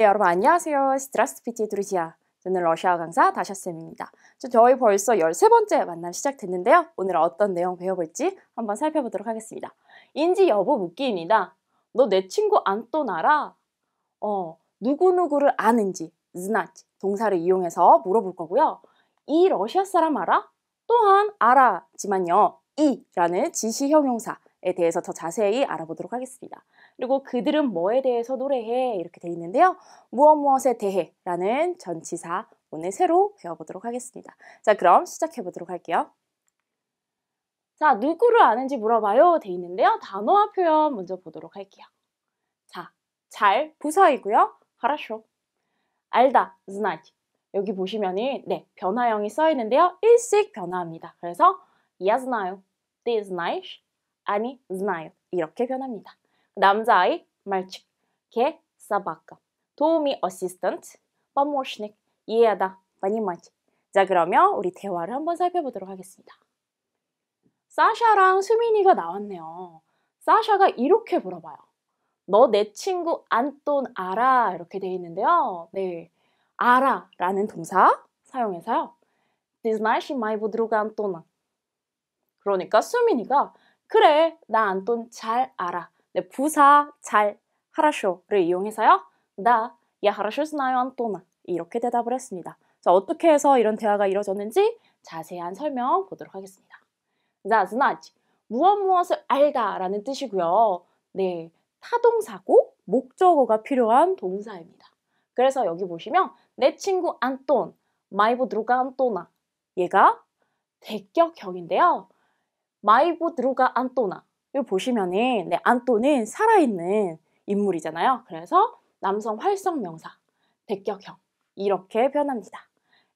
네, 여러분 안녕하세요. 스트라스피티 드루지아. 저는 러시아 강사 다샤쌤입니다. 저희 벌써 13번째 만남 시작됐는데요. 오늘 어떤 내용 배워볼지 한번 살펴보도록 하겠습니다. 인지 여부 묻기입니다. 너 내 친구 안 떠나라? 어, 누구누구를 아는지, z 나치 동사를 이용해서 물어볼 거고요. 이 러시아 사람 알아? 또한 알아지만요. 이라는 지시 형용사에 대해서 더 자세히 알아보도록 하겠습니다. 그리고 그들은 뭐에 대해서 노래해 이렇게 돼 있는데요. 무엇 무엇에 대해라는 전치사 오늘 새로 배워보도록 하겠습니다. 자 그럼 시작해 보도록 할게요. 자 누구를 아는지 물어봐요 돼 있는데요. 단어와 표현 먼저 보도록 할게요. 자, 잘 부사이고요. 하라쇼. 알다, знать. 여기 보시면은 네, 변화형이 써 있는데요. 일식 변화합니다. 그래서 я знаю, ты знаешь, 아니 знаю 이렇게 변합니다. 남자아이 м а л ь ч и 도우미 어시스턴트 t a 시닉 이해하다, п о н и 자, 그러면 우리 대화를 한번 살펴보도록 하겠습니다. 사샤랑 수민이가 나왔네요. 사샤가 이렇게 물어봐요. 너 내 친구 안 돈 알아? 이렇게 되어 있는데요. 네. 알아 라는 동사 사용해서요. Ты знаешь моего друга Антона? 그러니까 수민이가 그래, 나 안 돈 잘 알아. 네, 부사 잘 하라쇼를 이용해서요. 나, 야 하라쇼 스나요 안토나 이렇게 대답을 했습니다. 자, 어떻게 해서 이런 대화가 이루어졌는지 자세한 설명 보도록 하겠습니다. 자, 스나지 무엇 무엇을 알다라는 뜻이고요. 네, 타동사고 목적어가 필요한 동사입니다. 그래서 여기 보시면 내 친구 안톤, 마이보 드루가 안토나 얘가 대격형인데요. 마이보 드루가 안토나 여기 보시면은 네, 안또는 살아있는 인물이잖아요. 그래서 남성 활성 명사, 대격형 이렇게 표현합니다.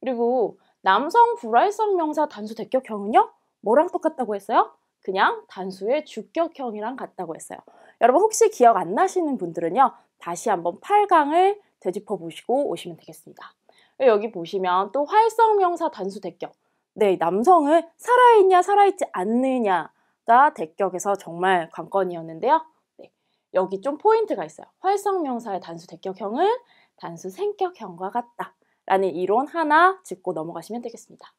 그리고 남성 불활성 명사 단수 대격형은요. 뭐랑 똑같다고 했어요? 그냥 단수의 주격형이랑 같다고 했어요. 여러분 혹시 기억 안 나시는 분들은요. 다시 한번 8강을 되짚어 보시고 오시면 되겠습니다. 여기 보시면 또 활성명사 단수 대격. 네, 남성은 살아있냐 살아있지 않느냐 가 대격에서 정말 관건이었는데요. 네, 여기 좀 포인트가 있어요. 활성명사의 단수 대격형은 단수 생격형과 같다. 라는 이론 하나 짚고 넘어가시면 되겠습니다.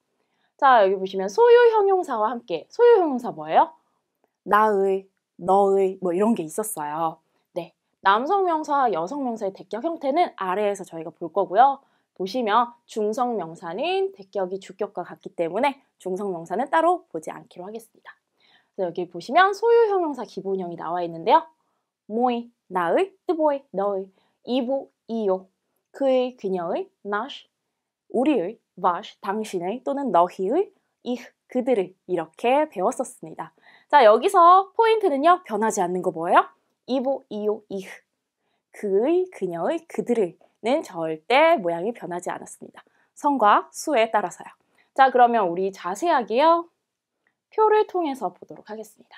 자, 여기 보시면 소유 형용사와 함께 소유 형용사 뭐예요? 나의, 너의 뭐 이런 게 있었어요. 네. 남성 명사, 와 여성 명사의 대격 형태는 아래에서 저희가 볼 거고요. 보시면 중성 명사는 대격이 주격과 같기 때문에 중성 명사는 따로 보지 않기로 하겠습니다. 여기 보시면 소유 형용사 기본형이 나와 있는데요. 모이, 나의, 뜨보이, 너의, 이보, 이요, 그의, 그녀의, 나시, 우리의, 마시, 당신의 또는 너희의, 이, 그들을 이렇게 배웠었습니다. 자 여기서 포인트는요. 변하지 않는 거 뭐예요? 이보, 이요, 이흐 그의, 그녀의, 그들을 는 절대 모양이 변하지 않았습니다. 성과 수에 따라서요. 자 그러면 우리 자세하게요. 표를 통해서 보도록 하겠습니다.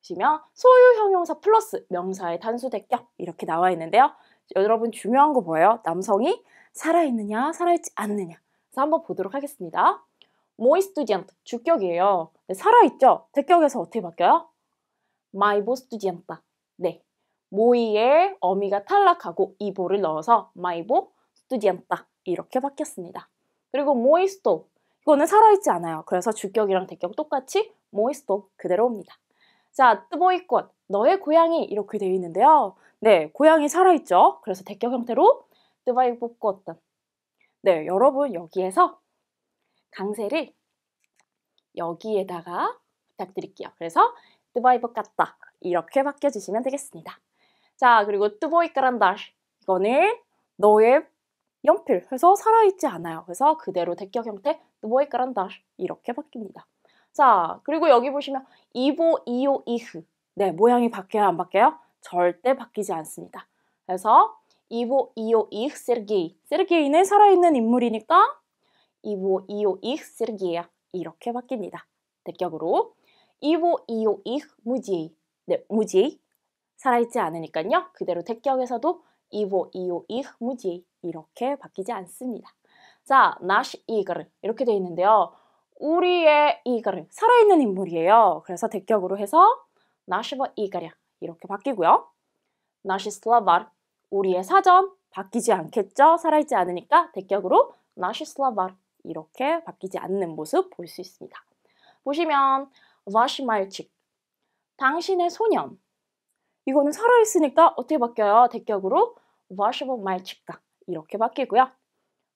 보시면 소유 형용사 플러스 명사의 단수 대격 이렇게 나와 있는데요. 여러분 중요한 거 뭐예요? 남성이 살아있느냐 살아있지 않느냐 그래서 한번 보도록 하겠습니다. 모이 스튜디언트 주격이에요. 네, 살아있죠? 대격에서 어떻게 바뀌어요? 마이보 스튜디언트 네, 모이의 어미가 탈락하고 이보를 넣어서 마이보 스튜디언타 이렇게 바뀌었습니다. 그리고 모이스토 거는 살아있지 않아요. 그래서 주격이랑 대격 똑같이 모이스도 그대로옵니다. 자, 뜨보이꽃, 너의 고양이 이렇게 되어 있는데요. 네, 고양이 살아있죠. 그래서 대격 형태로 뜨바이꽃. 네, 여러분 여기에서 강세를 여기에다가 부탁드릴게요. 그래서 뜨바이브 같다 이렇게 바뀌어주시면 되겠습니다. 자, 그리고 뜨보이 까란다 이거는 너의 연필 그래서 살아있지 않아요. 그래서 그대로 대격 형태 누보의 까란다 이렇게 바뀝니다. 자, 그리고 여기 보시면 이보, 이오, 이흐. 네, 모양이 바뀌어요, 안 바뀌어요? 절대 바뀌지 않습니다. 그래서 이보, 이오, 이흐, 세르게이. 세르게이는 살아있는 인물이니까 이보, 이오, 이흐, 세르게이야. 이렇게 바뀝니다. 대격으로 이보, 이오, 이흐, 무지에이. 네, 무지에이. 살아있지 않으니까요. 그대로 대격에서도 이보, 이오, 이흐, 무지에이. 이렇게 바뀌지 않습니다. 자, наш игр 이렇게 돼 있는데요. 우리의 игр 살아있는 인물이에요. 그래서 대격으로 해서 нашего и г о р 이렇게 바뀌고요. наши с л о в а р 우리의 사전 바뀌지 않겠죠? 살아있지 않으니까 대격으로 наши с л о в а р 이렇게 바뀌지 않는 모습 볼 수 있습니다. 보시면 ваш мальчик 당신의 소년 이거는 살아있으니까 어떻게 바뀌어요? 대격으로 вашего м а л ь ч и 이렇게 바뀌고요.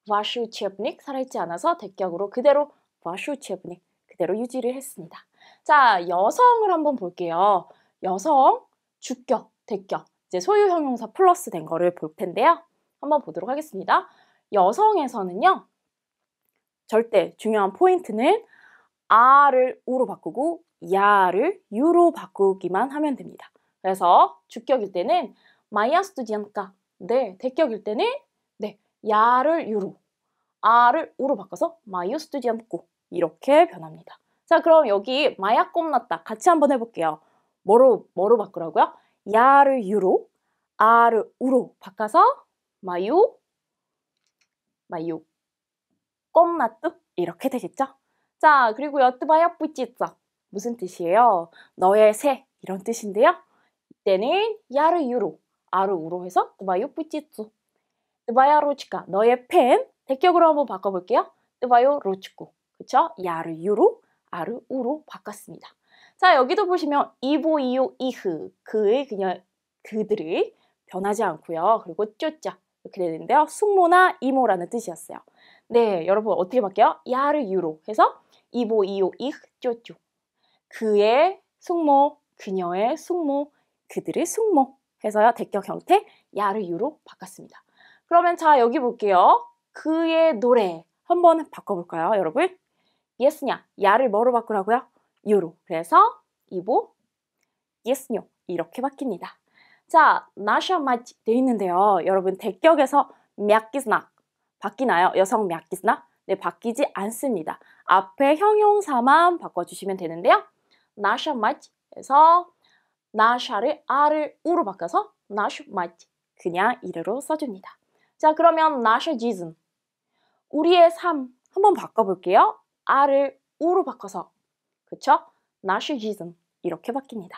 와슈치에프닉 살아있지 않아서 대격으로 그대로 와슈치에프닉 그대로 유지를 했습니다. 자, 여성을 한번 볼게요. 여성, 주격, 대격, 이제 소유 형용사 플러스 된 거를 볼 텐데요. 한번 보도록 하겠습니다. 여성에서는요. 절대 중요한 포인트는 아를 우로 바꾸고 야를 유로 바꾸기만 하면 됩니다. 그래서 주격일 때는 마이아스투지안카 네, 대격일 때는 야를 유로, 아를 우로 바꿔서 마이오 스튜디엄꾸 이렇게 변합니다. 자 그럼 여기 마약 꼼났다 같이 한번 해볼게요. 뭐로 뭐로 바꾸라고요? 야를 유로, 아를 우로 바꿔서 마이오마이오 꼼났뚜 이렇게 되겠죠? 자 그리고 여뜨바야 뿌찌짜 무슨 뜻이에요? 너의 새 이런 뜻인데요. 이때는 야를 유로, 아를 우로 해서 마이오 뿌찌쭈 드바야 로치카 너의 팬 대격으로 한번 바꿔볼게요. 드바요 로치고 그쵸? 야르 유로 아르 우로 바꿨습니다. 자 여기도 보시면 이보 이오 이흐 그의 그녀 그들을 변하지 않고요. 그리고 쪼짜 이렇게 되는데요. 숙모나 이모라는 뜻이었어요. 네 여러분 어떻게 바뀌어요? 야르 유로 해서 이보 이오 이흐 쪼쪼 그의 숙모 그녀의 숙모 그들의 숙모 해서요 대격 형태 야르 유로 바꿨습니다. 그러면 자, 여기 볼게요. 그의 노래 한번 바꿔볼까요, 여러분? 예스냐, 야를 뭐로 바꾸라고요? 요로. 그래서 이보, 예스뇨 이렇게 바뀝니다. 자, 나샤마치 돼 있는데요. 여러분 대격에서 맥기스나 바뀌나요? 여성 맥기스나? 네, 바뀌지 않습니다. 앞에 형용사만 바꿔주시면 되는데요. 나샤마치에서 나샤를 아를 우로 바꿔서 나슈마치 그냥 이래로 써줍니다. 자, 그러면 나셔 지즘. 우리의 삶 한번 바꿔볼게요. 아를 우로 바꿔서. 그쵸? 나셔 지즘. 이렇게 바뀝니다.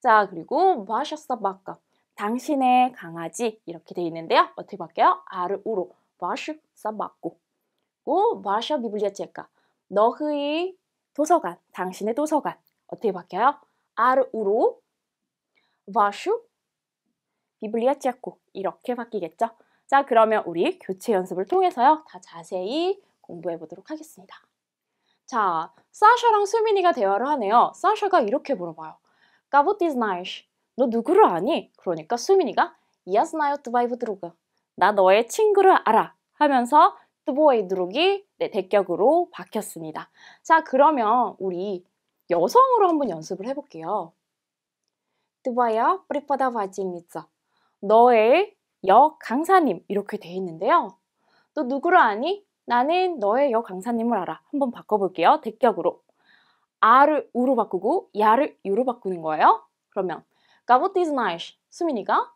자, 그리고 마셔서 뭐 바꿔. 뭐 당신의 강아지 이렇게 돼 있는데요. 어떻게 바뀌어요? 아를 우로. 마셔 싸바꿔고 마셔 비블리아체카. 너의 도서관, 당신의 도서관. 어떻게 바뀌어요? 아르 우로 마슈 비블리아 체코 이렇게 바뀌겠죠? 자 그러면 우리 교체 연습을 통해서요 다 자세히 공부해 보도록 하겠습니다. 자, 사샤랑 수민이가 대화를 하네요. 사샤가 이렇게 물어봐요. 까부 디즈나이쉬, 너 누구를 아니? 그러니까 수민이가 이아스나요 드바이브 드루그, 나 너의 친구를 알아 하면서 뜨보이 드룩기 네, 대격으로 바뀌었습니다. 자, 그러면 우리 여성으로 한번 연습을 해볼게요. 뜨바야, 프리파다 바지니짜. 너의 여 강사님 이렇게 돼 있는데요. 너 누구를 아니? 나는 너의 여 강사님을 알아. 한번 바꿔볼게요. 대격으로. 아를 우로 바꾸고 야를 유로 바꾸는 거예요. 그러면 가보티 о 나이 з 수민이가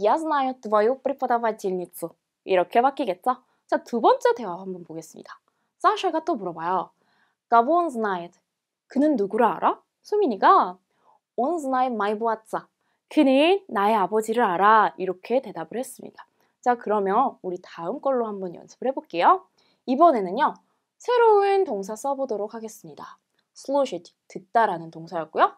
я знаю твою п р е п о д а в а т е 이렇게 바뀌겠죠? 자, 두 번째 대화 한번 보겠습니다. 사샤가 또 물어봐요. 가보온 о 나이 з 그는 누구를 알아? 수민이가 온 н 나이 а 마이 my 부 퀸이 나의 아버지를 알아 이렇게 대답을 했습니다. 자 그러면 우리 다음 걸로 한번 연습을 해볼게요. 이번에는요. 새로운 동사 써보도록 하겠습니다. 슬로 у 티 듣다라는 동사였고요.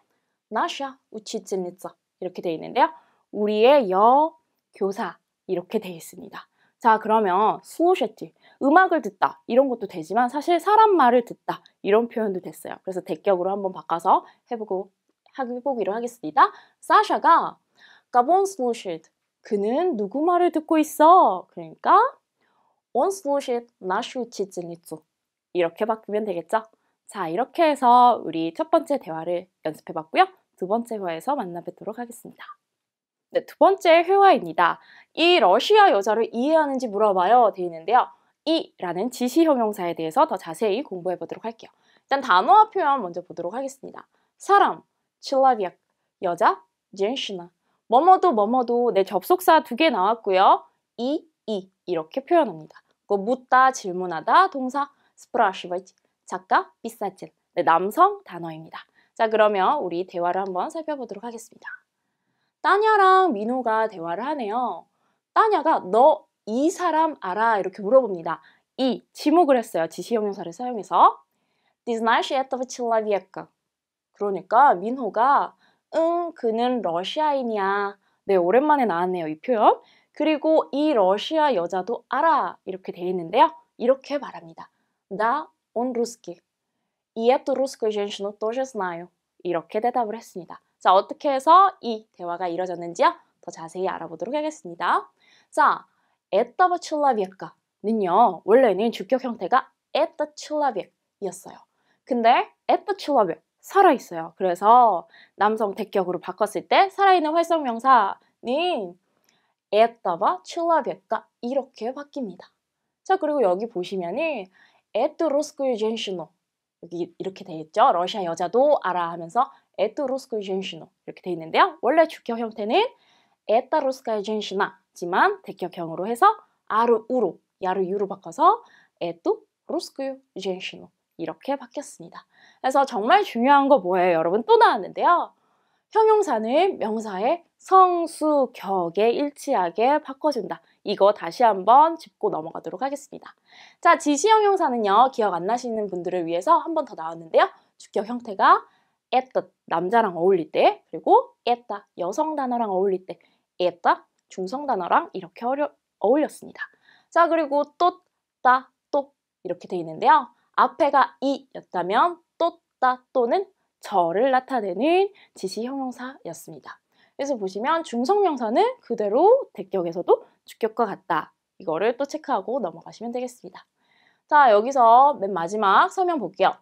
나샤 우치츠니 ц 이렇게 돼 있는데요. 우리의 여 교사 이렇게 돼 있습니다. 자 그러면 슬로 у 티 음악을 듣다 이런 것도 되지만 사실 사람 말을 듣다 이런 표현도 됐어요. 그래서 대격으로 한번 바꿔서 해보고 해보기로 하겠습니다. 사샤가 가본 슬로실드 그는 누구 말을 듣고 있어? 그러니까 on слушает н а ш 이렇게 바꾸면 되겠죠? 자 이렇게 해서 우리 첫 번째 대화를 연습해 봤고요. 두 번째 회화에서 만나 뵙도록 하겠습니다. 네, 두 번째 회화입니다. 이 러시아 여자를 이해하는지 물어봐요 되어 있는데요. 이라는 지시 형용사에 대해서 더 자세히 공부해 보도록 할게요. 일단 단어와 표현 먼저 보도록 하겠습니다. 사람 человек, 여자, женщина. 뭐뭐도 뭐뭐도 내 접속사 두 개 나왔고요. 이, 이 이렇게 표현합니다. 그 묻다, 질문하다, 동사 spрашивать, 작가, 비싸질, 네, 남성 단어입니다. 자, 그러면 우리 대화를 한번 살펴보도록 하겠습니다. 따냐랑 민호가 대화를 하네요. 따냐가 너 이 사람 알아? 이렇게 물어봅니다. 이 지목을 했어요. 지시형용사를 사용해서. 디 ы 나 н а е ш ь этого 그러니까 민호가 응, 그는 러시아인이야. 네, 오랜만에 나왔네요. 이 표현. 그리고 이 러시아 여자도 알아. 이렇게 돼 있는데요. 이렇게 말합니다. 나온루스 у 이에 к и 스 И эту р у с с к у 이렇게 대답을 했습니다. 자, 어떻게 해서 이 대화가 이뤄졌는지요? 더 자세히 알아보도록 하겠습니다. 자, 에따 о г 라비에 л 는요 원래는 주격 형태가 에따 о 라비에 о 이었어요 근데 에따 о 라비에 살아있어요. 그래서 남성 대격으로 바꿨을 때 살아있는 활성명사는 에따가 칠라베까 이렇게 바뀝니다. 자 그리고 여기 보시면은 에뚜 로스쿠 젠시노 여기 이렇게 돼 있죠. 러시아 여자도 알아 하면서 에뚜 로스쿠 젠시노 이렇게 돼 있는데요. 원래 주격 형태는 에따 로스카 젠시나지만 대격형으로 해서 아르 우로 야르 유로 바꿔서 에뚜 로스쿠 젠시노 이렇게 바뀌었습니다. 그래서 정말 중요한 거 뭐예요? 여러분 또 나왔는데요. 형용사는 명사의 성수격에 일치하게 바꿔준다. 이거 다시 한번 짚고 넘어가도록 하겠습니다. 자, 지시형용사는요. 기억 안 나시는 분들을 위해서 한 번 더 나왔는데요. 주격 형태가 에따 남자랑 어울릴 때 그리고 에따 여성 단어랑 어울릴 때 에따 중성 단어랑 이렇게 어려, 어울렸습니다. 자, 그리고 또따또 이렇게 돼 있는데요. 앞에가 이였다면 또다 또는 저를 나타내는 지시 형용사였습니다. 그래서 보시면 중성명사는 그대로 대격에서도 주격과 같다. 이거를 또 체크하고 넘어가시면 되겠습니다. 자, 여기서 맨 마지막 설명 볼게요.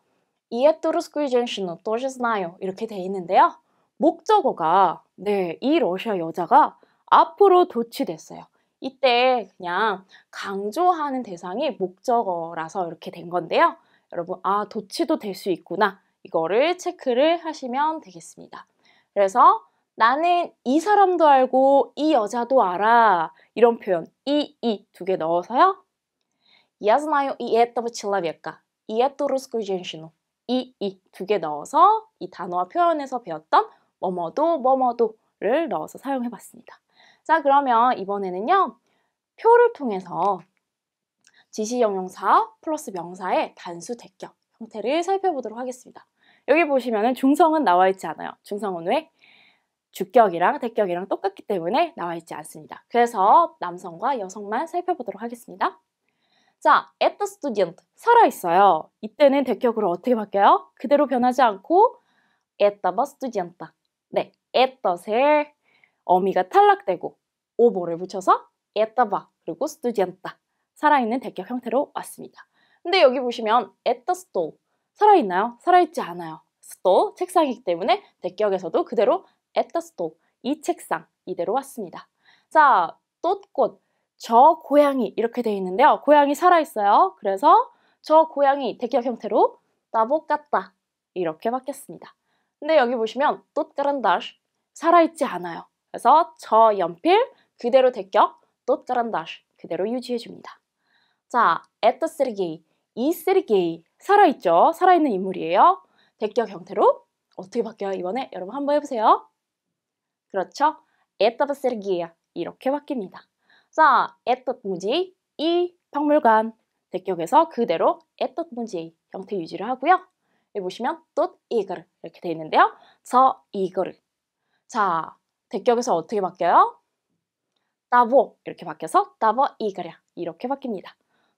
이에 뚜루스쿠리 젠신 어떠셨나요? 이렇게 돼 있는데요. 목적어가 네, 이 러시아 여자가 앞으로 도취됐어요. 이때 그냥 강조하는 대상이 목적어라서 이렇게 된 건데요. 여러분, 아, 도치도 될 수 있구나. 이거를 체크를 하시면 되겠습니다. 그래서 나는 이 사람도 알고 이 여자도 알아. 이런 표현, 이, 이 두 개 넣어서요. 이아 н 나 ю и этого человека, и эту р у с 이, 이 두 개 넣어서 이 단어와 표현에서 배웠던 뭐뭐도 뭐뭐도를 넣어서 사용해 봤습니다. 자, 그러면 이번에는요. 표를 통해서 지시영용사 플러스 명사의 단수 대격 형태를 살펴보도록 하겠습니다. 여기 보시면 중성은 나와 있지 않아요. 중성은 왜? 주격이랑 대격이랑 똑같기 때문에 나와 있지 않습니다. 그래서 남성과 여성만 살펴보도록 하겠습니다. 자, at the student, 살아있어요. 이때는 대격으로 어떻게 바뀌어요? 그대로 변하지 않고 at the student. 네, at the을 어미가 탈락되고 오보를 붙여서 에따바 그리고 스튜디안타 살아있는 대격 형태로 왔습니다. 근데 여기 보시면 에따 스토 살아있나요? 살아있지 않아요. 스토 책상이기 때문에 대격에서도 그대로 에따 스토 이 책상 이대로 왔습니다. 자, 또 꽃 저 고양이 이렇게 되어 있는데요. 고양이 살아있어요. 그래서 저 고양이 대격 형태로 따보깠다 이렇게 바뀌었습니다. 근데 여기 보시면 또까란다시 살아있지 않아요. 그래서 저 연필 그대로 대껴또자란 다시 그대로 유지해줍니다. 자, 에터 쓰레게이이쓰게이 살아있죠? 살아있는 인물이에요. 대격 형태로 어떻게 바뀌어요? 이번에 여러분 한번 해보세요. 그렇죠? 에터 쓰게이야 이렇게 바뀝니다. 자, 에터 무지, 이 박물관 대격에서 그대로 에터 무지 형태 유지를 하고요. 여기 보시면 또이거 이렇게 돼 있는데요. 저 이거를 자, 대격에서 어떻게 바뀌어요? 따보 이렇게 바뀌어서 따보 이그랴 이렇게 바뀝니다.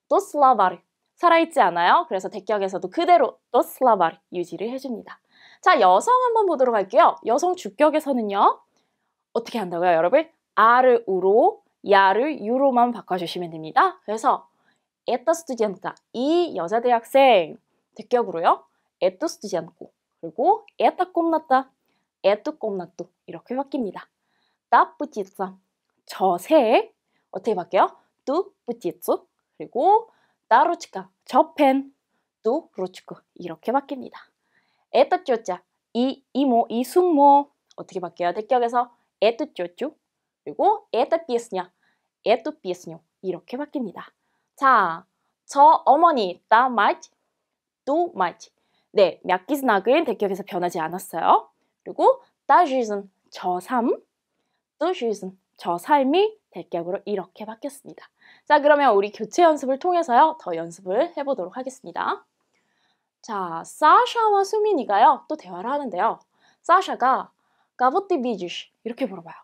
도슬라바르 살아있지 않아요. 그래서 대격에서도 그대로 도슬라바르 유지를 해줍니다. 자 여성 한번 보도록 할게요. 여성 주격에서는요 어떻게 한다고요 여러분? 아르 우로 야를 유로만 바꿔주시면 됩니다. 그래서 에따 스튜디안타 이 여자 대학생 대격으로요 에따 스튜디안고 그리고 에따 꼼났다 에뚜 꼼나뚜 이렇게 바뀝니다. 따뿌찌쌈 저새 어떻게 바뀌어 뚜뿌찌쭈 그리고 따로치카 저펜 뚜루치쿠 이렇게 바뀝니다. 에따쪼짜 이 이모 이 숙모 어떻게 바뀌어요? 대격에서 에뚜쪼쭈 그리고 에따삐스냐 에뚜삐스뇨 이렇게 바뀝니다. 자, 저 어머니 따마치 뚜마치 네, 몇기스나은 대격에서 변하지 않았어요. 그리고 다시즌 저삼 다시즌 저 삶이 대격으로 이렇게 바뀌었습니다. 자, 그러면 우리 교체 연습을 통해서요, 더 연습을 해보도록 하겠습니다. 자, 사샤와 수민이가요, 또 대화를 하는데요. 사샤가 가보티 비주시 이렇게 물어봐요.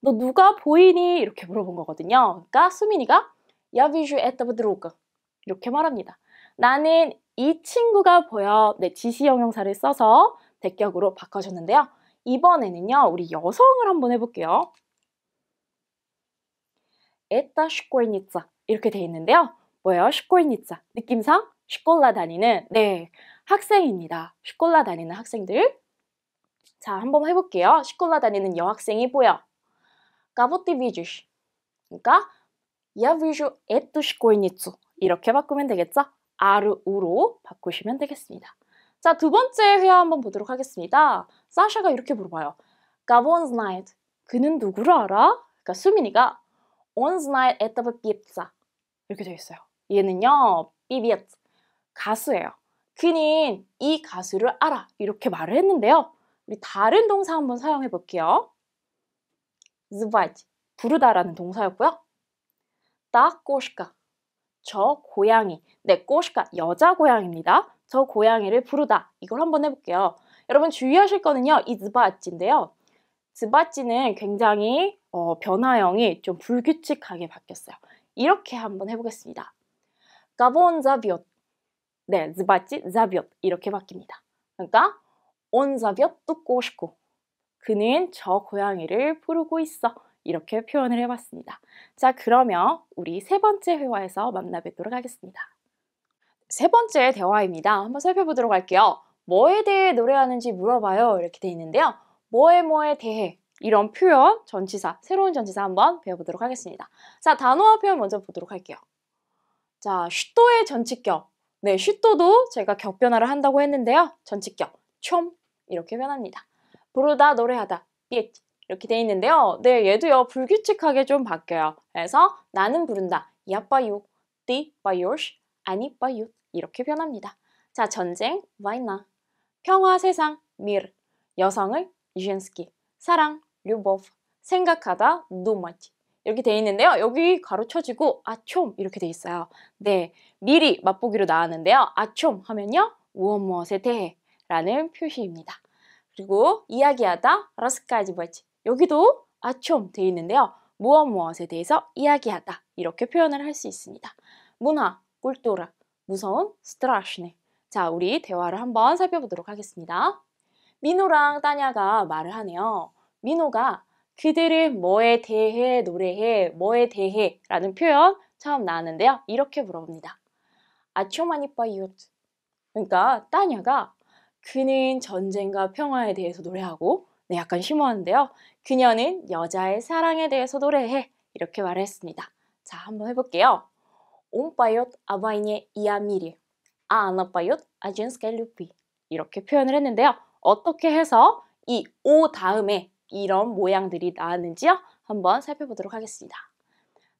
너 누가 보이니? 이렇게 물어본 거거든요. 그러니까 수민이가 야비주 에따브 드로그 이렇게 말합니다. 나는 이 친구가 보여. 네, 지시 형용사를 써서 대격으로 바꿔줬는데요. 이번에는요, 우리 여성을 한번 해볼게요. 에타 슈코이니짜 이렇게 돼 있는데요. 뭐예요? 슈코이니짜 느낌상 슈콜라 다니는 네 학생입니다. 슈콜라 다니는 학생들 자 한번 해볼게요. 슈콜라 다니는 여학생이 보여. 까보티 비주시 그러니까 야비주 에뚜 슈코이니츠 이렇게 바꾸면 되겠죠? 아르 우로 바꾸시면 되겠습니다. 자, 두 번째 회화 한번 보도록 하겠습니다. 사샤가 이렇게 물어봐요. 가본스 나이트. 그는 누구를 알아? 그러니까 수민이가 once night at the pizza 이렇게 되어 있어요. 얘는요, 비비엣 가수예요. 그는 이 가수를 알아 이렇게 말을 했는데요. 우리 다른 동사 한번 사용해 볼게요. з в а т 부르다라는 동사였고요. 딱 꼬시카 저 고양이 네, 꼬시카 여자 고양입니다. 이저 고양이를 부르다. 이걸 한번 해볼게요. 여러분 주의하실 거는요. 이 즈바찌인데요. 즈바찌는 굉장히 어, 변화형이 좀 불규칙하게 바뀌었어요. 이렇게 한번 해보겠습니다. 가본 자비옷. 네, 즈바찌 자비옷 이렇게 바뀝니다. 그러니까 온 자비옷 듣고 싶고 그는 저 고양이를 부르고 있어. 이렇게 표현을 해봤습니다. 자, 그러면 우리 세 번째 회화에서 만나 뵙도록 하겠습니다. 세 번째 대화입니다. 한번 살펴보도록 할게요. 뭐에 대해 노래하는지 물어봐요. 이렇게 돼 있는데요. 뭐에 뭐에 대해 이런 표현, 전치사, 새로운 전치사 한번 배워보도록 하겠습니다. 자, 단어와 표현 먼저 보도록 할게요. 자, 슈또의 전치격. 네, 슈또도 제가 격 변화를 한다고 했는데요. 전치격, 촘 이렇게 변합니다. 부르다, 노래하다, 삐엣 이렇게 돼 있는데요. 네, 얘도요 불규칙하게 좀 바뀌어요. 그래서 나는 부른다, 야빠유, 띠빠요시, 아니빠유 이렇게 표현합니다. 자, 전쟁, 와이나. 평화, 세상, м и 여성을, ж е 스키 사랑, л ю б 생각하다, 노 у 티 이렇게 돼 있는데요. 여기 가로 쳐지고 아쫌 이렇게 돼 있어요. 네, 미리 맛보기로 나왔는데요. 아쫌 하면요. 무엇 무엇에 대해 라는 표시입니다. 그리고 이야기하다, 라스까지 뭐지 여기도 아쫌 돼 있는데요. 무엇 무엇에 대해서 이야기하다 이렇게 표현을 할 수 있습니다. 문화, 꿀토라 무서운 스트라 a 네 자, 우리 대화를 한번 살펴보도록 하겠습니다. 민호랑 따냐가 말을 하네요. 민호가 그들은 뭐에 대해 노래해, 뭐에 대해 라는 표현 처음 나왔는데요. 이렇게 물어봅니다. 아초마니 빠이오트. 그러니까 따냐가 그는 전쟁과 평화에 대해서 노래하고 네, 약간 심오한데요. 그녀는 여자의 사랑에 대해서 노래해. 이렇게 말 했습니다. 자, 한번 해볼게요. Он поет о войне и о мире, а она поет о женской любви. 이렇게 표현을 했는데요. 어떻게 해서 이 오 다음에 이런 모양들이 나왔는지요? 한번 살펴보도록 하겠습니다.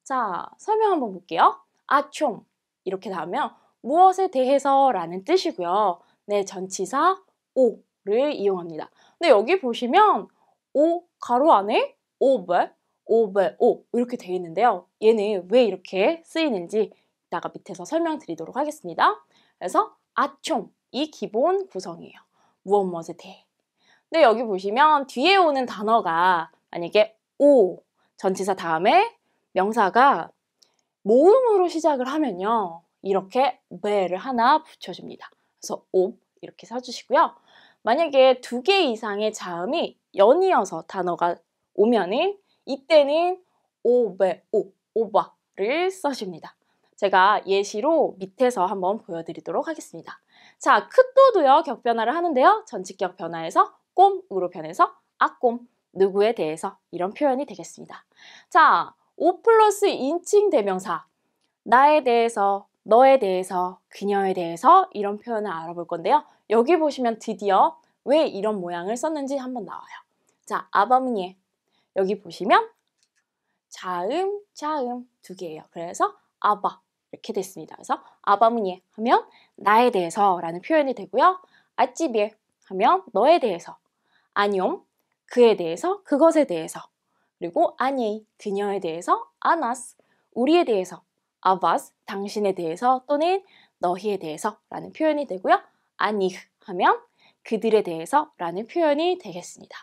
자, 설명 한번 볼게요. 아총 이렇게 나오면 무엇에 대해서 라는 뜻이고요. 네, 전치사 오를 이용합니다. 근데 여기 보시면 오 가로 안에 오벨 오벨 오 이렇게 되어 있는데요. 얘는 왜 이렇게 쓰이는지 이따가 밑에서 설명드리도록 하겠습니다. 그래서 아총 이 기본 구성이에요. 무엇 무엇에 대해. 근데 여기 보시면 뒤에 오는 단어가 만약에 오 전치사 다음에 명사가 모음으로 시작을 하면요. 이렇게 배를 하나 붙여줍니다. 그래서 옵 이렇게 써주시고요. 만약에 두 개 이상의 자음이 연이어서 단어가 오면은 이때는 오베 오 오바를 써줍니다. 제가 예시로 밑에서 한번 보여드리도록 하겠습니다. 자, 크또도요 격변화를 하는데요. 전치격 변화에서 꼼으로 변해서 아꼼, 누구에 대해서 이런 표현이 되겠습니다. 자, 오 플러스 인칭 대명사 나에 대해서, 너에 대해서, 그녀에 대해서 이런 표현을 알아볼 건데요. 여기 보시면 드디어 왜 이런 모양을 썼는지 한번 나와요. 자, 아바무니 여기 보시면 자음, 자음 두 개예요. 그래서 아바, 이렇게 됐습니다. 그래서 아바무니에 하면 나에 대해서라는 표현이 되고요. 아찌비에 하면 너에 대해서, 아니옴 그에 대해서, 그것에 대해서, 그리고 아니 그녀에 대해서, 아나스 우리에 대해서, 아바스 당신에 대해서 또는 너희에 대해서라는 표현이 되고요. 아니 하면 그들에 대해서라는 표현이 되겠습니다.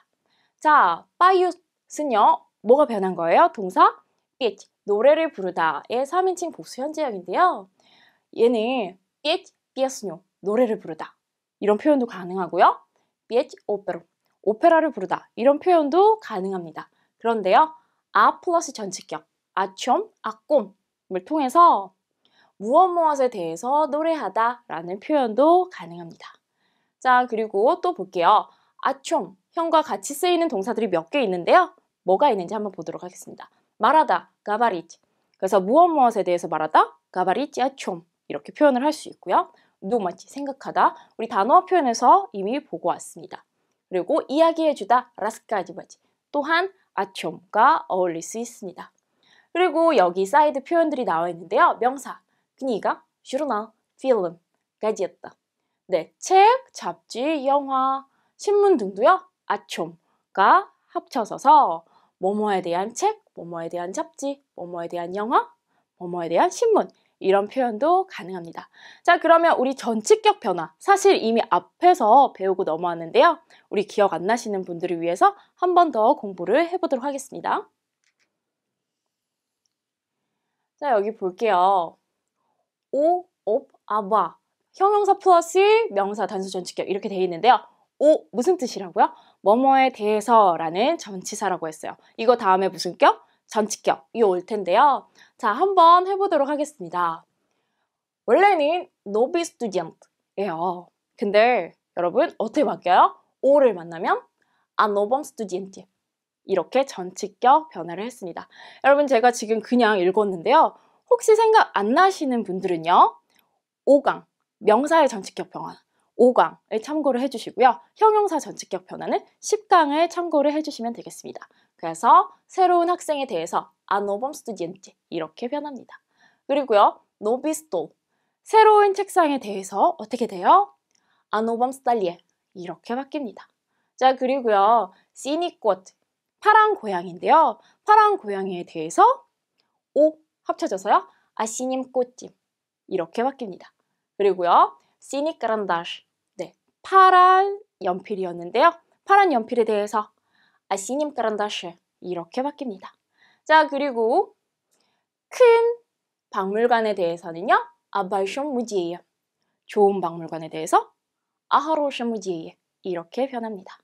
자, 바이웃은요 뭐가 변한 거예요? 동사 빛, 노래를 부르다의 3인칭 복수 현재형인데요. 얘는 빛, 피에스뇨 노래를 부르다 이런 표현도 가능하고요. 빛, 오페로, 오페라를 부르다 이런 표현도 가능합니다. 그런데요. 아 플러스 전치격, 아촘 아꼼을 통해서 무엇 무엇에 대해서 노래하다 라는 표현도 가능합니다. 자, 그리고 또 볼게요. 아총, 형과 같이 쓰이는 동사들이 몇 개 있는데요. 뭐가 있는지 한번 보도록 하겠습니다. 말하다, 가바리티. 그래서 무엇 무엇에 대해서 말하다, 가바리티 아쫌 이렇게 표현을 할 수 있고요. 누마치 생각하다 우리 단어 표현에서 이미 보고 왔습니다. 그리고 이야기해주다 라스카지바지 또한 아쫌과 어울릴 수 있습니다. 그리고 여기 사이드 표현들이 나와 있는데요. 명사, 그니가, 슈르나, 필름, 가지였다. 네, 책, 잡지, 영화, 신문 등도요. 아쫌과 합쳐서서 뭐뭐에 대한 책, 뭐뭐에 대한 잡지, 뭐뭐에 대한 영화, 뭐뭐에 대한 신문 이런 표현도 가능합니다. 자, 그러면 우리 전치격 변화. 사실 이미 앞에서 배우고 넘어왔는데요. 우리 기억 안 나시는 분들을 위해서 한 번 더 공부를 해보도록 하겠습니다. 자, 여기 볼게요. 오, 옵, 아바. 형용사 플러스 명사 단수 전치격 이렇게 되어 있는데요. 오, 무슨 뜻이라고요? 뭐뭐에 대해서라는 전치사라고 했어요. 이거 다음에 무슨 격? 전치격이 올 텐데요. 자, 한번 해보도록 하겠습니다. 원래는 노비 스튜디언트예요. 근데 여러분 어떻게 바뀌어요? 오를 만나면 아 노범 스튜디언트 이렇게 전치격 변화를 했습니다. 여러분 제가 지금 그냥 읽었는데요. 혹시 생각 안 나시는 분들은요. 오강 명사의 전치격 변화 5강을 참고를 해주시고요. 형용사 전치격 변화는 10강을 참고를 해주시면 되겠습니다. 그래서 새로운 학생에 대해서 아노범 스튜디언 t 이렇게 변합니다. 그리고요. 노비스토 새로운 책상에 대해서 어떻게 돼요? 아노범 스탈리에 이렇게 바뀝니다. 자 그리고요. 시니꽃 파란 고양인데요. 파란 고양이에 대해서 오 합쳐져서요. 아시님 꽃찜 이렇게 바뀝니다. 그리고요. 시니까란다시 파란 연필이었는데요. 파란 연필에 대해서 아시님 까란다시 이렇게 바뀝니다. 자 그리고 큰 박물관에 대해서는요. 아바이숑 무지예요. 좋은 박물관에 대해서 아하로쇼 무지예 이렇게 변합니다.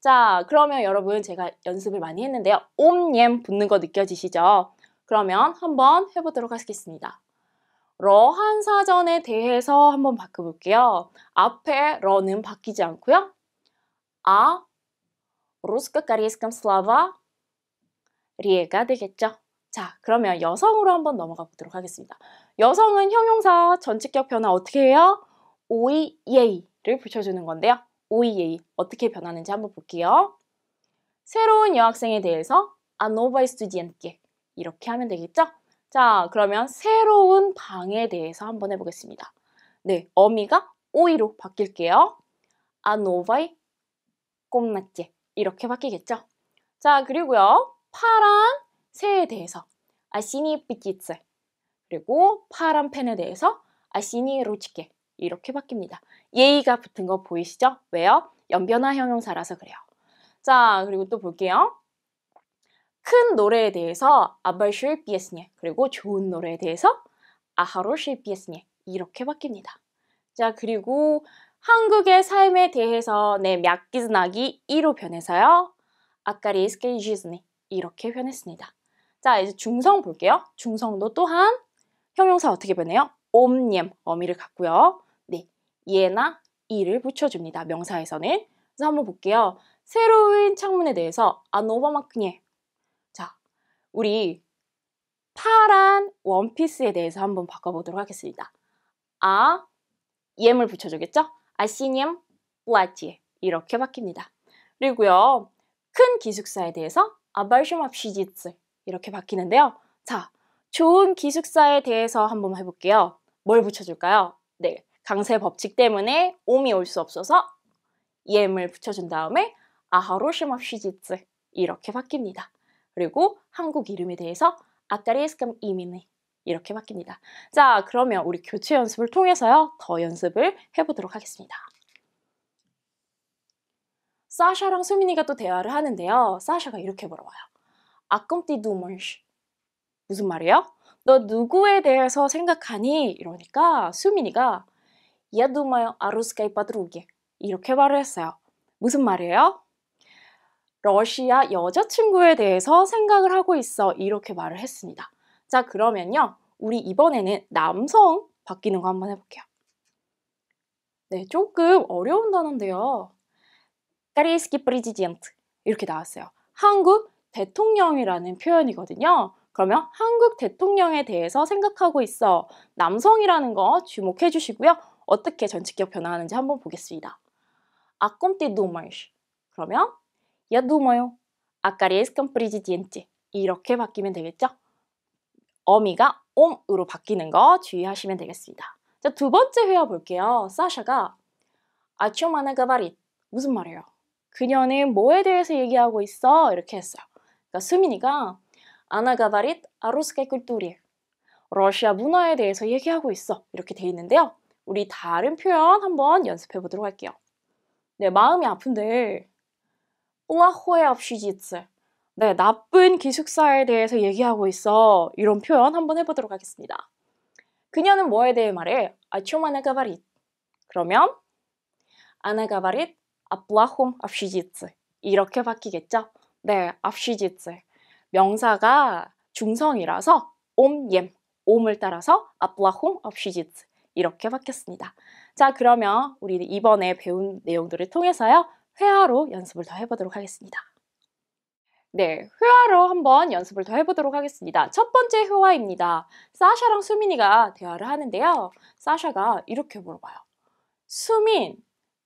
자 그러면 여러분 제가 연습을 많이 했는데요. 옴옌 붙는 거 느껴지시죠? 그러면 한번 해보도록 하겠습니다. 러한 사전에 대해서 한번 바꿔볼게요. 앞에 러는 바뀌지 않고요. 아, 로스카카리스캄 슬라바, 리에가 되겠죠. 자, 그러면 여성으로 한번 넘어가 보도록 하겠습니다. 여성은 형용사 전치격 변화 어떻게 해요? 오이, 예이를 붙여주는 건데요. 오이, 예이 어떻게 변하는지 한번 볼게요. 새로운 여학생에 대해서 a n 바이스 e s t u 이렇게 하면 되겠죠? 자, 그러면 새로운 방에 대해서 한번 해보겠습니다. 네, 어미가 오이로 바뀔게요. 아 노바이 꼼낫제 이렇게 바뀌겠죠? 자, 그리고요. 파란 새에 대해서 아시니 삐찌츠 그리고 파란 펜에 대해서 아시니 로치게 이렇게 바뀝니다. 예의가 붙은 거 보이시죠? 왜요? 연변화 형용사라서 그래요. 자, 그리고 또 볼게요. 큰 노래에 대해서 아발쉴 비에스니 에 그리고 좋은 노래에 대해서 아하로슈 비에스니 에 이렇게 바뀝니다. 자 그리고 한국의 삶에 대해서 내 맥기즈나기 1로 변해서요. 아까리 스케이지즈니 이렇게 변했습니다. 자 이제 중성 볼게요. 중성도 또한 형용사 어떻게 변해요? 옴님 어미를 갖고요. 네, 예나 이를 붙여줍니다. 명사에서는 그래서 한번 볼게요. 새로운 창문에 대해서 아노바마크니 에 우리 파란 원피스에 대해서 한번 바꿔보도록 하겠습니다. 아, 예물 붙여주겠죠? 아시님 우아지 이렇게 바뀝니다. 그리고요, 큰 기숙사에 대해서 아발쇼맙시지츠 이렇게 바뀌는데요. 자, 좋은 기숙사에 대해서 한번 해볼게요. 뭘 붙여줄까요? 네, 강세 법칙 때문에 옴이 올 수 없어서 예물 붙여준 다음에 아하로시맙시지츠 이렇게 바뀝니다. 그리고 한국 이름에 대해서 아까리스금 이민이 이렇게 바뀝니다. 자, 그러면 우리 교체 연습을 통해서요. 더 연습을 해보도록 하겠습니다. 사샤랑 수민이가 또 대화를 하는데요. 사샤가 이렇게 물어봐요. 아컴띠 두먼쉬. 무슨 말이에요? 너 누구에 대해서 생각하니? 이러니까 수민이가 야 두마요 아루스카이 빠드루게 이렇게 말을 했어요. 무슨 말이에요? 러시아 여자친구에 대해서 생각을 하고 있어. 이렇게 말을 했습니다. 자, 그러면요. 우리 이번에는 남성 바뀌는 거 한번 해볼게요. 네, 조금 어려운 단어인데요. 까리스키 프리지디언트 이렇게 나왔어요. 한국 대통령이라는 표현이거든요. 그러면 한국 대통령에 대해서 생각하고 있어 남성이라는 거 주목해 주시고요. 어떻게 전치격 변화하는지 한번 보겠습니다. 아꼼띠 노멀시 그러면 я думаю о корейском президенте 이렇게 바뀌면 되겠죠? 어미가 옴으로 바뀌는 거 주의하시면 되겠습니다. 자, 두 번째 회화 볼게요. 사샤가 아초마나 가바리 무슨 말이에요? 그녀는 뭐에 대해서 얘기하고 있어? 이렇게 했어요. 그러니까 수민이가 아나가바릿 아로스케 꿀뚜리 러시아 문화에 대해서 얘기하고 있어 이렇게 돼 있는데요. 우리 다른 표현 한번 연습해 보도록 할게요. 네, 마음이 아픈데 오마호에 업시지츠. 네, 나쁜 기숙사에 대해서 얘기하고 있어. 이런 표현 한번 해보도록 하겠습니다. 그녀는 뭐에 대해 말해? 아춤 마나가바릿 그러면 아나가바릿 아플라홈 압시지츠. 이렇게 바뀌겠죠? 네, 압시지츠. 명사가 중성이라서 옴옌 옴을 따라서 아플라홈 압시지츠. 이렇게 바뀌었습니다. 자, 그러면 우리 이번에 배운 내용들을 통해서요. 회화로 연습을 더 해보도록 하겠습니다. 네, 회화로 한번 연습을 더 해보도록 하겠습니다. 첫 번째 회화입니다. 사샤랑 수민이가 대화를 하는데요. 사샤가 이렇게 물어봐요. 수민,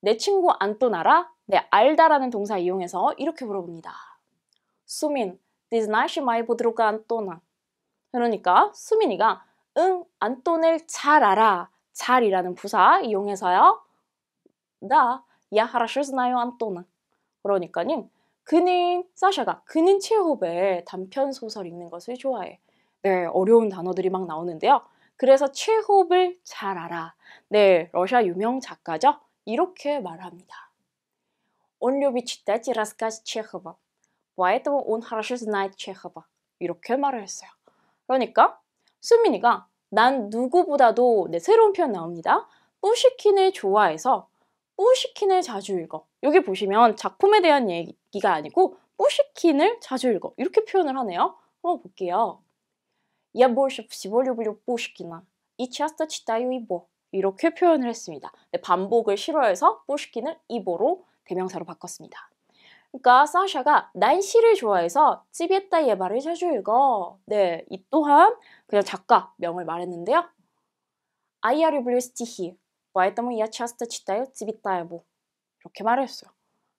내 친구 안 떠나라? 네, 알다라는 동사 이용해서 이렇게 물어봅니다. 수민, 디즈 i s 날씨 많이 보드로가 안 떠나. 그러니까 수민이가 응, 안 떠낼 잘 알아. 잘이라는 부사 이용해서요. 나 Я хорошо знаю Антона. 그러니까는 그는 사샤가 그는 최후배 단편 소설 읽는 것을 좋아해. 네, 어려운 단어들이 막 나오는데요. 그래서 최호흡을 잘 알아. 네, 러시아 유명 작가죠. 이렇게 말합니다. Он любит читать и рассказ Чехова. Поэтому он хорошо знает Чехова. 이렇게 말을 했어요. 그러니까 수민이가 난 누구보다도 네, 새로운 표현 나옵니다. 뿌시킨을 좋아해서 뿌시킨을 자주 읽어. 여기 보시면 작품에 대한 얘기가 아니고 뿌시킨을 자주 읽어. 이렇게 표현을 하네요. 한번 볼게요. Я больше всего люблю Пушкина. И часто читаю его. 이렇게 표현을 했습니다. 네, 반복을 싫어해서 뿌시킨을 이보로 대명사로 바꿨습니다. 그러니까 사샤가 난 시를 좋아해서 찌비에따 예바를 자주 읽어. 네, 이 또한 그냥 작가 명을 말했는데요. 아이아르 블리스티히 Поэтому я часто читаю цветаеву. 이렇게 말했어요.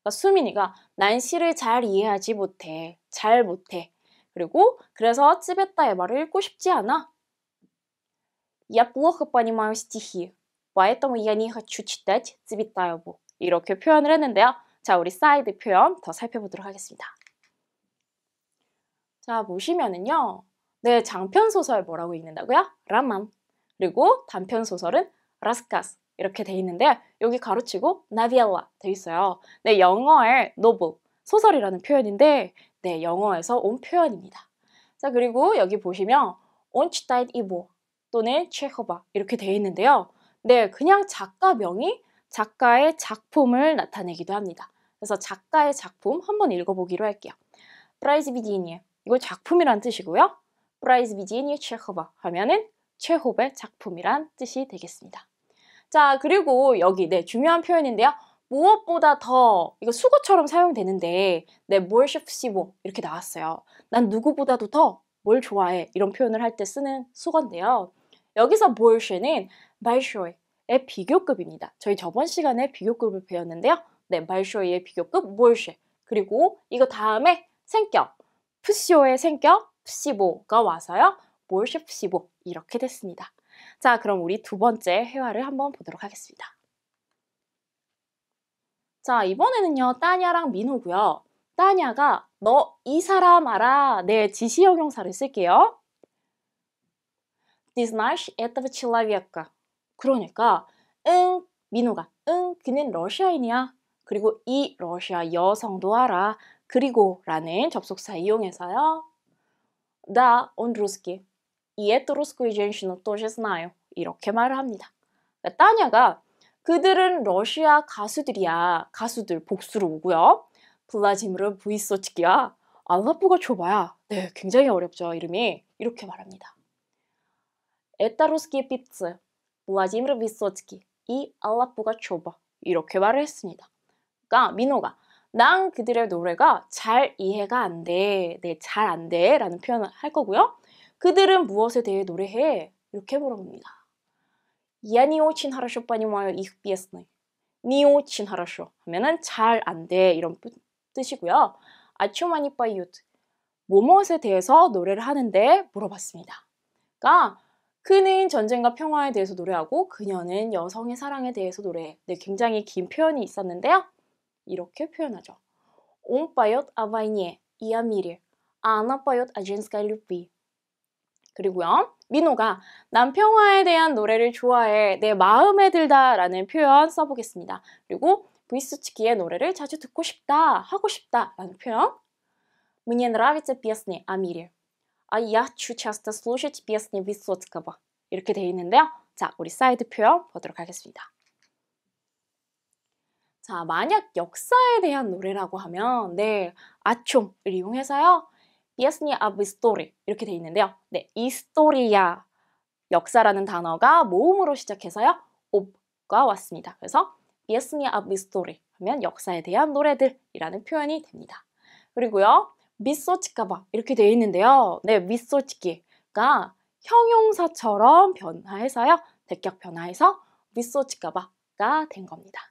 그러니까 수민이가 난 시를 잘 이해하지 못해. 잘 못해. 그리고 그래서 찌베따의 말을 읽고 싶지 않아. Я плохо понимаю стихи. Поэтому я не хочу читать цветаеву. 이렇게 표현을 했는데요. 자, 우리 사이드 표현 더 살펴보도록 하겠습니다. 자, 보시면은요. 내 네, 장편 소설 뭐라고 읽는다고요? 라맘 그리고 단편 소설은 라스카스. 이렇게 돼 있는데 여기 가로치고 나비 v 라돼 있어요. 네, 영어의 노 o 소설이라는 표현인데 네, 영어에서 온 표현입니다. 자, 그리고 여기 보시면 온슈타인 이보 또는 체허바 이렇게 돼 있는데요. 네, 그냥 작가명이 작가의 작품을 나타내기도 합니다. 그래서 작가의 작품 한번 읽어보기로 할게요. 프라이즈비디니에 이거 작품이란 뜻이고요. 프라이즈비디니에 체허바 하면은 최홉의 작품이란 뜻이 되겠습니다. 자, 그리고 여기 네, 중요한 표현인데요. 무엇보다 더 이거 수거처럼 사용되는데 네, m o r 시보 이렇게 나왔어요. 난 누구보다도 더 뭘 좋아해 이런 표현을 할 때 쓰는 수건데요. 여기서 m o 는 말쇼의 비교급입니다. 저희 저번 시간에 비교급을 배웠는데요. 네, 말쇼의 비교급 m o 그리고 이거 다음에 생격 푸시오의 생격 푸시보가 와서요. 몰셰프시보 이렇게 됐습니다. 자, 그럼 우리 두 번째 회화를 한번 보도록 하겠습니다. 자, 이번에는요, 따냐랑 민호고요. 따냐가 너 이 사람 알아. 네, 지시 형용사를 쓸게요. Ты i н а е ш ь этого человека. 그러니까 응, 민호가 응, 그는 러시아인이야. 그리고 이 러시아 여성도 알아. 그리고 라는 접속사 이용해서요. 나, 온 о 로스키 이에토로스코이젠시노 또제스나요 이렇게 말을 합니다. 그 따냐가 그들은 러시아 가수들이야. 가수들 복수로 오고요. 블라지미르 브이소치키야. 알나프가 좁아야. 네, 굉장히 어렵죠. 이름이 이렇게 말합니다. 에타로스키의 핍스, 블라지미르 비소츠키, 이알라프가 좁아. 이렇게 말을 했습니다. 그러니까 민호가 난 그들의 노래가 잘 이해가 안 돼. 네, 잘 안 돼. 라는 표현을 할 거고요. 그들은 무엇에 대해 노래해? 이렇게 물어봅니다. Я не очень хорошо понимаю их 하면은 잘 안 돼 이런 뜻이고요. А ч о м они п 무엇에 대해서 노래를 하는데 물어봤습니다. 그러니까 그는 전쟁과 평화에 대해서 노래하고 그녀는 여성의 사랑에 대해서 노래해. 네, 굉장히 긴 표현이 있었는데요. 이렇게 표현하죠. Он поет о войне и о мире, а она поет о 그리고요. 민호가 난 평화에 대한 노래를 좋아해 내 마음에 들다 라는 표현 써보겠습니다. 그리고 브이스츠키의 노래를 자주 듣고 싶다, 하고 싶다 라는 표현 Мне нравится песни о мире. А я хочу часто слушать песни Высоцкого. 이렇게 되어 있는데요. 자, 우리 사이드 표현 보도록 하겠습니다. 자, 만약 역사에 대한 노래라고 하면 네, 아총을 이용해서요. Yes니 네, of Story 이렇게 돼 있는데요. 네, 이스토리아 역사라는 단어가 모음으로 시작해서요. 옵과 왔습니다. 그래서 Yes니 네, of Story 하면 역사에 대한 노래들이라는 표현이 됩니다. 그리고요. 미소치카바 이렇게 돼 있는데요. 네, 미소치키가 형용사처럼 변화해서요. 대격 변화해서 미소치카바가 된 겁니다.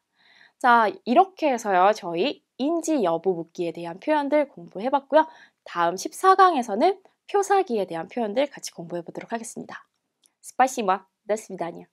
자, 이렇게 해서요. 저희 인지 여부 묻기에 대한 표현들 공부해봤고요. 다음 14강에서는 표사기에 대한 표현들 같이 공부해 보도록 하겠습니다. 스파시마, 네, 스비다니요.